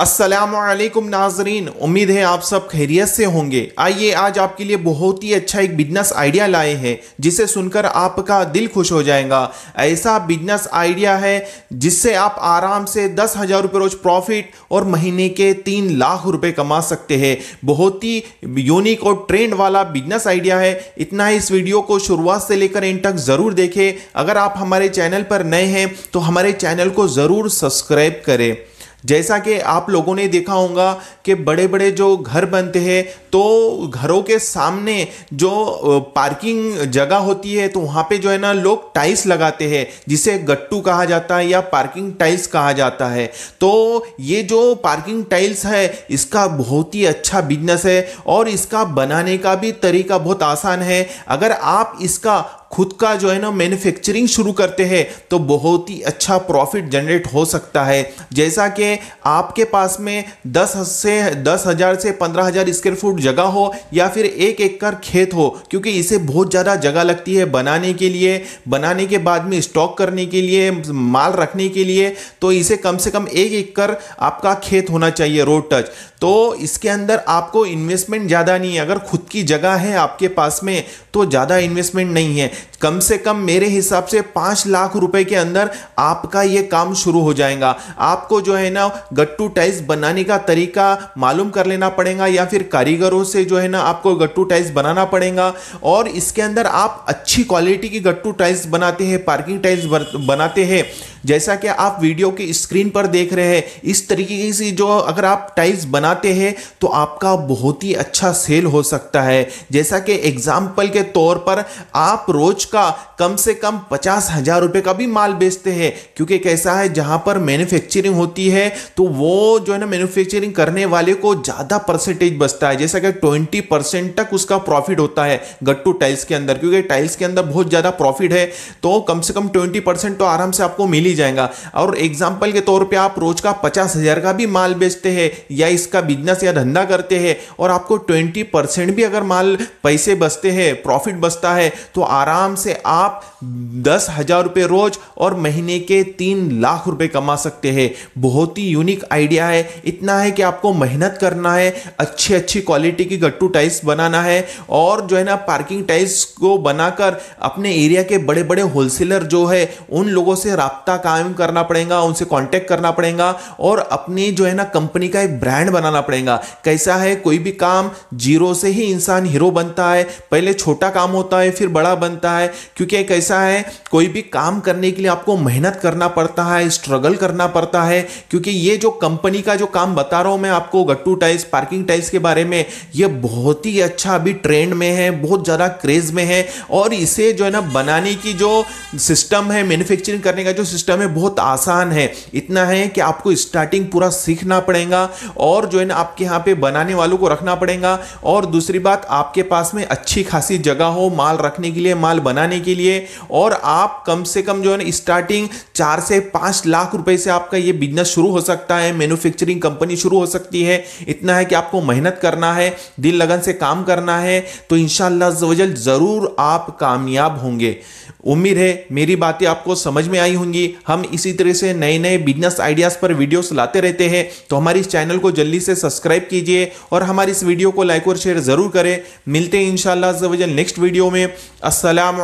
असलकुम नाजरीन उम्मीद है आप सब खैरियत से होंगे आइए आज आपके लिए बहुत ही अच्छा एक बिजनेस आइडिया लाए हैं जिसे सुनकर आपका दिल खुश हो जाएगा ऐसा बिजनेस आइडिया है जिससे आप आराम से दस हज़ार रुपये रोज़ प्रॉफिट और महीने के तीन लाख रुपए कमा सकते हैं बहुत ही यूनिक और ट्रेंड वाला बिजनेस आइडिया है इतना ही इस वीडियो को शुरुआत से लेकर इन तक ज़रूर देखें अगर आप हमारे चैनल पर नए हैं तो हमारे चैनल को ज़रूर सब्सक्राइब करें जैसा कि आप लोगों ने देखा होगा कि बड़े बड़े जो घर बनते हैं तो घरों के सामने जो पार्किंग जगह होती है तो वहाँ पे जो है ना लोग टाइल्स लगाते हैं जिसे गट्टू कहा जाता है या पार्किंग टाइल्स कहा जाता है तो ये जो पार्किंग टाइल्स है इसका बहुत ही अच्छा बिजनेस है और इसका बनाने का भी तरीका बहुत आसान है अगर आप इसका खुद का जो है ना मैन्युफैक्चरिंग शुरू करते हैं तो बहुत ही अच्छा प्रॉफिट जनरेट हो सकता है जैसा कि आपके पास में दस से दस हज़ार से पंद्रह हज़ार स्क्वेयर फुट जगह हो या फिर एक एकड़ खेत हो क्योंकि इसे बहुत ज़्यादा जगह लगती है बनाने के लिए बनाने के बाद में स्टॉक करने के लिए माल रखने के लिए तो इसे कम से कम एक एकड़ आपका खेत होना चाहिए रोड टच तो इसके अंदर आपको इन्वेस्टमेंट ज़्यादा नहीं है अगर खुद की जगह है आपके पास में तो ज़्यादा इन्वेस्टमेंट नहीं है कम से कम मेरे हिसाब से पाँच लाख रुपए के अंदर आपका ये काम शुरू हो जाएगा आपको जो है ना गट्टू टाइल्स बनाने का तरीका मालूम कर लेना पड़ेगा या फिर कारीगरों से जो है ना आपको गट्टू टाइल्स बनाना पड़ेगा और इसके अंदर आप अच्छी क्वालिटी की गट्टू टाइल्स बनाते हैं पार्किंग टाइल्स बनाते हैं जैसा कि आप वीडियो की स्क्रीन पर देख रहे हैं इस तरीके से जो अगर आप टाइल्स बनाते हैं तो आपका बहुत ही अच्छा सेल हो सकता है जैसा कि एग्जाम्पल के तौर पर आप रोज़ उसका कम से कम पचास हजार रुपए का भी माल बेचते हैं क्योंकि कैसा है जहां पर मैन्युफैक्चरिंग होती है तो वो जो है ना मैन्युफैक्चरिंग करने वाले को ज़्यादा परसेंटेज बचता है जैसा कि ट्वेंटी परसेंट तक उसका प्रॉफिट होता है गट्टू टाइल्स के अंदर क्योंकि टाइल्स के अंदर बहुत ज़्यादा प्रॉफिट है तो कम से कम ट्वेंटी परसेंट तो आराम से आपको मिल ही जाएगा और एग्जाम्पल के तौर पर आप रोज का पचास हज़ार का भी माल बेचते हैं या इसका बिजनेस या धंधा करते हैं और आपको ट्वेंटी परसेंट भी अगर माल पैसे बचते हैं प्रॉफिट बचता है तो आराम से आप दस हज़ार रुपये रोज और महीने के तीन लाख रुपए कमा सकते हैं बहुत ही यूनिक आइडिया है इतना है कि आपको मेहनत करना है अच्छी अच्छी क्वालिटी की गट्टू टाइल्स बनाना है और जो है ना पार्किंग टाइल्स को बनाकर अपने एरिया के बड़े बड़े होलसेलर जो है उन लोगों से रबता कायम करना पड़ेगा उनसे कॉन्टैक्ट करना पड़ेगा और अपनी जो है ना कंपनी का एक ब्रांड बनाना पड़ेगा कैसा है कोई भी काम जीरो से ही इंसान हीरो बनता है पहले छोटा काम होता है फिर बड़ा बनता है है क्योंकि एक ऐसा है कोई भी काम करने के लिए आपको मेहनत करना पड़ता है स्ट्रगल करना पड़ता है क्योंकि ये जो कंपनी का जो काम बता रहा हूँ मैं आपको गट्टू टाइल्स पार्किंग टाइल्स के बारे में ये बहुत ही अच्छा अभी ट्रेंड में है बहुत ज़्यादा क्रेज़ में है और इसे जो है ना बनाने की जो सिस्टम है मैन्युफैक्चरिंग करने का जो सिस्टम है बहुत आसान है इतना है कि आपको स्टार्टिंग पूरा सीखना पड़ेगा और जो है ना आपके यहाँ पे बनाने वालों को रखना पड़ेगा और दूसरी बात आपके पास में अच्छी खासी जगह हो माल रखने के लिए माल बना बनाने के लिए और आप कम से कम जो है ना स्टार्टिंग चार से पाँच लाख रुपए से आपका ये बिजनेस शुरू हो सकता है मैन्युफैक्चरिंग कंपनी शुरू हो सकती है इतना है कि आपको मेहनत करना है दिल लगन से काम करना है तो इन शजल ज़रूर आप कामयाब होंगे उम्मीद है मेरी बातें आपको समझ में आई होंगी हम इसी तरह से नए नए बिजनेस आइडियाज़ पर वीडियोस लाते रहते हैं तो हमारे इस चैनल को जल्दी से सब्सक्राइब कीजिए और हमारी इस वीडियो को लाइक और शेयर ज़रूर करें मिलते हैं इन शाला नेक्स्ट वीडियो में असलम